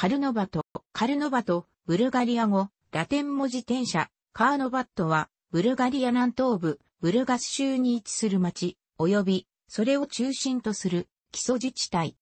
カルノバト、カルノバト、ブルガリア語、ラテン文字転写、カーノバットは、ブルガリア南東部、ブルガス州に位置する町、及び、それを中心とする、基礎自治体。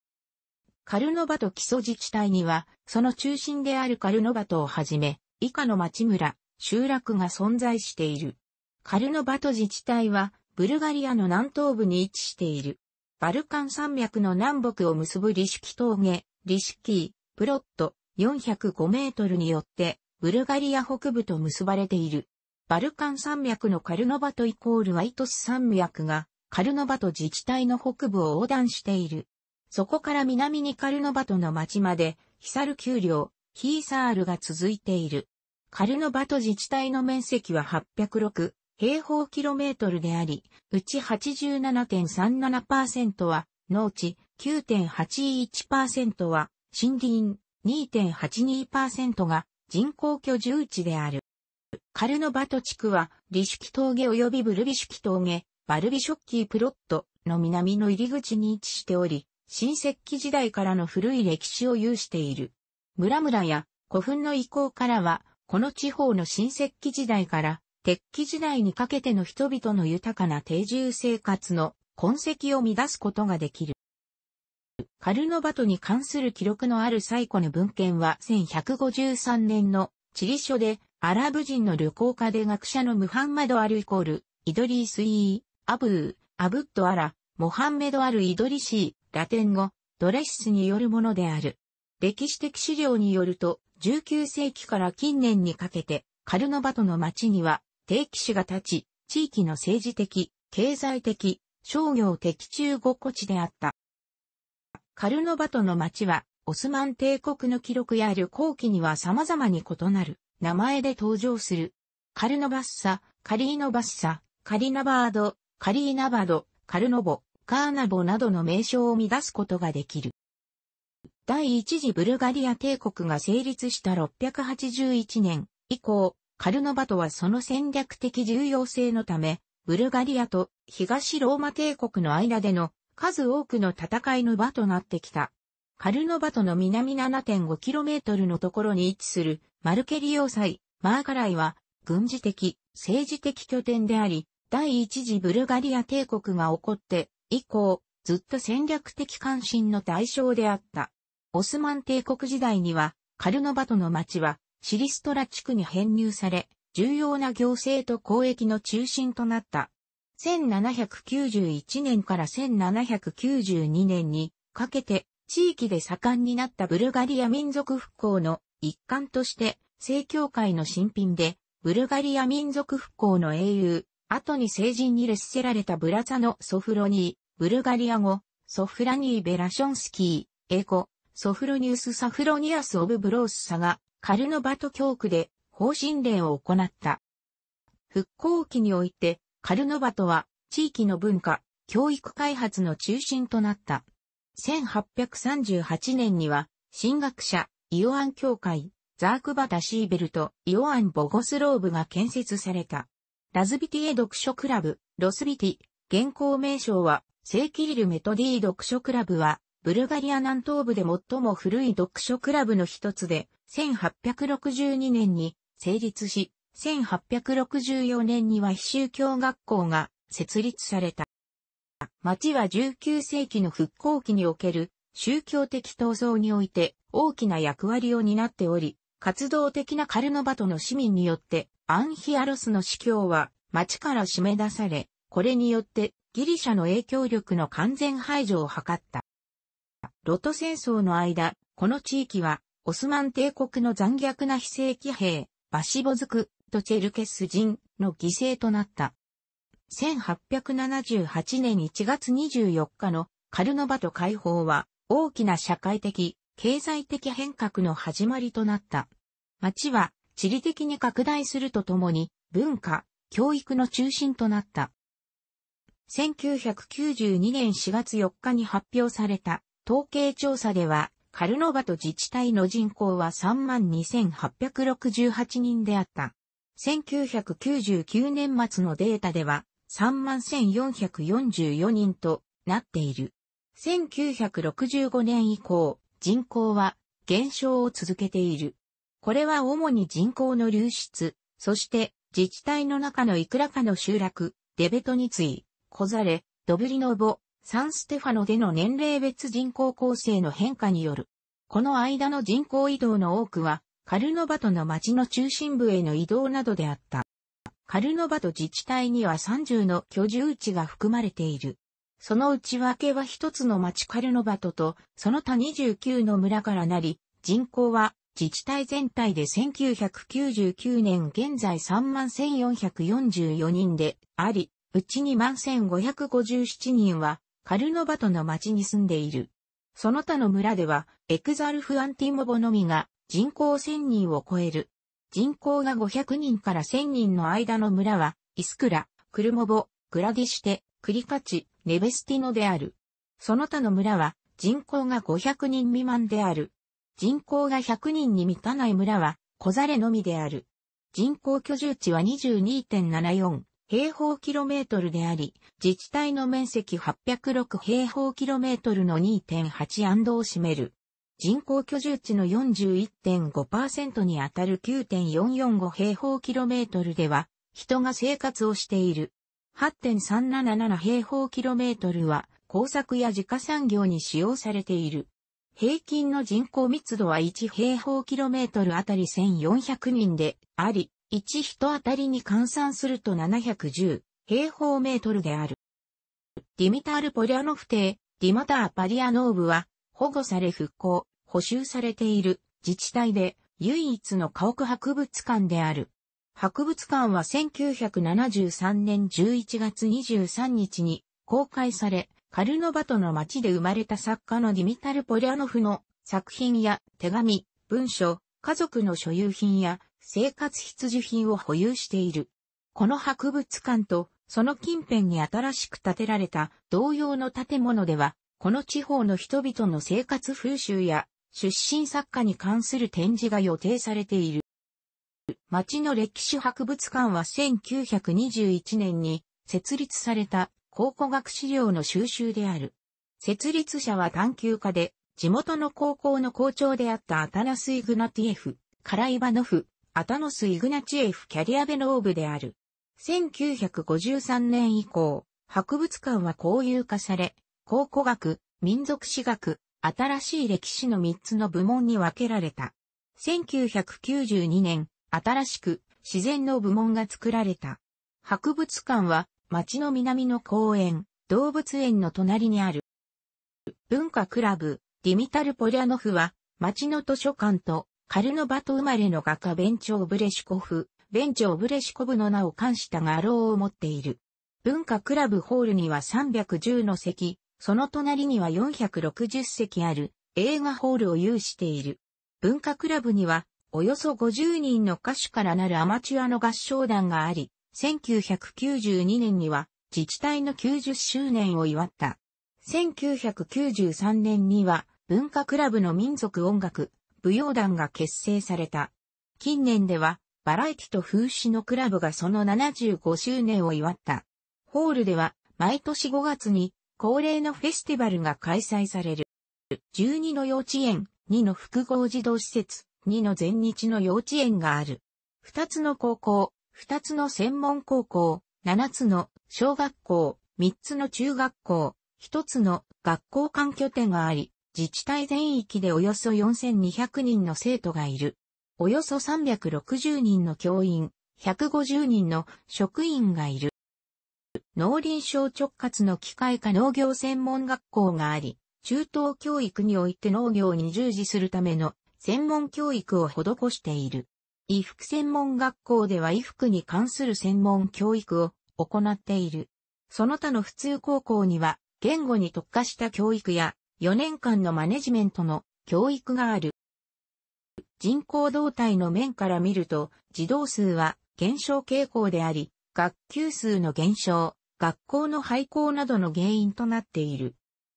カルノバト基礎自治体には、その中心であるカルノバトをはじめ、以下の町村、集落が存在している。カルノバト自治体は、ブルガリアの南東部に位置している。バルカン山脈の南北を結ぶリシキ峠、リシキー、プロット405メートルによって、ブルガリア北部と結ばれている。バルカン山脈のカルノバトイコールワイトス山脈が、カルノバト自治体の北部を横断している。そこから南にカルノバトの町まで、ヒサル丘陵、ヒーサールが続いている。カルノバト自治体の面積は806平方キロメートルであり、うち87.37%は農地、9.81%は森林2.82%が人口居住地である。カルノバト地区は、リシュキ峠及びブルビシュキ峠、バルビショッキープロットの南の入り口に位置しており、新石器時代からの古い歴史を有している。村々や古墳の遺構からは、この地方の新石器時代から鉄器時代にかけての人々の豊かな定住生活の痕跡を乱すことができる。カルノバトに関する記録のある最古の文献は1153年の地理書で、アラブ人の旅行家で学者のムハンマド・アルイコール、イドリース・イー、アブー、アブットアラ、モハンメド・アル・イドリシー、ラテン語、ドレシスによるものである。歴史的資料によると、19世紀から近年にかけて、カルノバトの町には、定期市が立ち、地域の政治的、経済的、商業的中国地であった。カルノバトの町は、オスマン帝国の記録や旅行記には様々に異なる名前で登場する。カルノバッサ、カリーノバッサ、カリナバード、カリーナバド、カルノボ、カーナボなどの名称を乱すことができる。第一次ブルガリア帝国が成立した681年以降、カルノバトはその戦略的重要性のため、ブルガリアと東ローマ帝国の間での数多くの戦いの場となってきた。カルノバトの南 7.5km のところに位置するマルケリ要塞、マーカライは軍事的、政治的拠点であり、第一次ブルガリア帝国が起こって以降、ずっと戦略的関心の対象であった。オスマン帝国時代には、カルノバトの町はシリストラ地区に編入され、重要な行政と交易の中心となった。1791年から1792年にかけて地域で盛んになったブルガリア民族復興の一環として正教会の新品でブルガリア民族復興の英雄、後に聖人に列せられたブラザのソフロニー、ブルガリア語、ソフラニー・ベラションスキー、英語、ソフロニウス・サフロニアス・オブ・ブロースサが、カルノバト教区で、方針令を行った。復興期において、カルノバトは地域の文化、教育開発の中心となった。1838年には、神学者、イオアン教会、ザークバタ・シーベルト、イオアン・ボゴスローブが建設された。ラズビティエ読書クラブ、ロスビティ、現行名称は、イキリルメトディ読書クラブは、ブルガリア南東部で最も古い読書クラブの一つで、1862年に成立し、1864年には非宗教学校が設立された。町は19世紀の復興期における宗教的闘争において大きな役割を担っており、活動的なカルノバトの市民によってアンヒアロスの司教は町から締め出され、これによってギリシャの影響力の完全排除を図った。ロト戦争の間、この地域はオスマン帝国の残虐な非正規兵、バシボズク、とチェルケス人の犠牲となった。1878年1月24日のカルノバト解放は大きな社会的、経済的変革の始まりとなった。町は地理的に拡大するとともに文化、教育の中心となった。1992年4月4日に発表された統計調査では、カルノバト自治体の人口は32,868人であった。1999年末のデータでは31,444人となっている。1965年以降、人口は減少を続けている。これは主に人口の流出、そして自治体の中のいくらかの集落、デベトについ、コザレ、ドブリノボ、サンステファノでの年齢別人口構成の変化による。この間の人口移動の多くは、カルノバトの町の中心部への移動などであった。カルノバト自治体には30の居住地が含まれている。その内訳は一つの町カルノバトと、その他29の村からなり、人口は自治体全体で1999年現在31,444人であり、うち21,557人はカルノバトの町に住んでいる。その他の村では、エクザルフ・アンティモボのみが人口1000人を超える。人口が500人から1000人の間の村は、イスクラ、クルモボ、グラディシテ、クリカチ、ネベスティノである。その他の村は、人口が500人未満である。人口が100人に満たない村は、小ザレのみである。人口居住地は22.74平方キロメートルであり、自治体の面積806平方キロメートルの2.8を占める。人口居住地の41.5%にあたる9.445平方キロメートルでは、人が生活をしている。8.377平方キロメートルは工作や自家産業に使用されている。平均の人口密度は1平方キロメートルあたり1400人であり、1人あたりに換算すると710平方メートルである。ディミタール・ポリアノフ帝、ディマター・パリアノーブは保護され復興、補修されている自治体で唯一の家屋博物館である。博物館は1973年11月23日に公開され、カルノバトの町で生まれた作家のディミタル・ポリアノフの作品や手紙、文書、家族の所有品や生活必需品を保有している。この博物館とその近辺に新しく建てられた同様の建物ではこの地方の人々の生活風習や出身作家に関する展示が予定されている。町の歴史博物館は1921年に設立された考古学資料の収集である。設立者は探求家で、地元の高校の校長であったアタナス・イグナティエフ、カライバノフ、アタノス・イグナチエフ・キャリアベノーブである。1953年以降、博物館は公有化され、考古学、民族史学、新しい歴史の3つの部門に分けられた。1992年、新しく自然の部門が作られた。博物館は町の南の公園、動物園の隣にある。文化クラブ、ディミタル・ポリャノフは町の図書館とカルノバト生まれの画家ベンチョー・ブレシコフ、ベンチョー・ブレシコブの名を冠した画廊を持っている。文化クラブホールには310の席、その隣には460席ある映画ホールを有している。文化クラブにはおよそ50人の歌手からなるアマチュアの合唱団があり、1992年には自治体の90周年を祝った。1993年には文化クラブの民族音楽、舞踊団が結成された。近年ではバラエティと風刺のクラブがその75周年を祝った。ホールでは毎年5月に恒例のフェスティバルが開催される。12の幼稚園、2の複合児童施設、2の全日の幼稚園がある。2つの高校、2つの専門高校、7つの小学校、3つの中学校、1つの学校間拠点があり、自治体全域でおよそ4200人の生徒がいる。およそ360人の教員、150人の職員がいる。農林省直轄の機械化農業専門学校があり、中等教育において農業に従事するための専門教育を施している。衣服専門学校では衣服に関する専門教育を行っている。その他の普通高校には言語に特化した教育や4年間のマネジメントの教育がある。人口動態の面から見ると児童数は減少傾向であり、学級数の減少、学校の廃校などの原因となっている。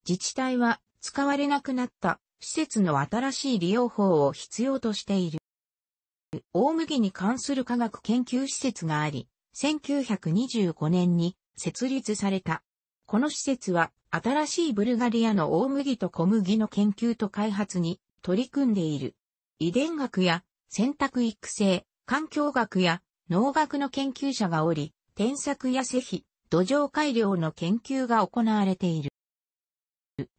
自治体は使われなくなった施設の新しい利用法を必要としている。大麦に関する科学研究施設があり、1925年に設立された。この施設は新しいブルガリアの大麦と小麦の研究と開発に取り組んでいる。遺伝学や選択育成、環境学や農学の研究者がおり、添削や施肥、土壌改良の研究が行われている。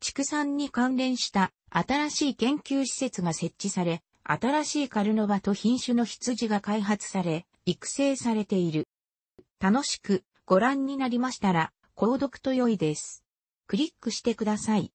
畜産に関連した新しい研究施設が設置され、新しいカルノバと品種の羊が開発され、育成されている。楽しくご覧になりましたら、購読と良いです。クリックしてください。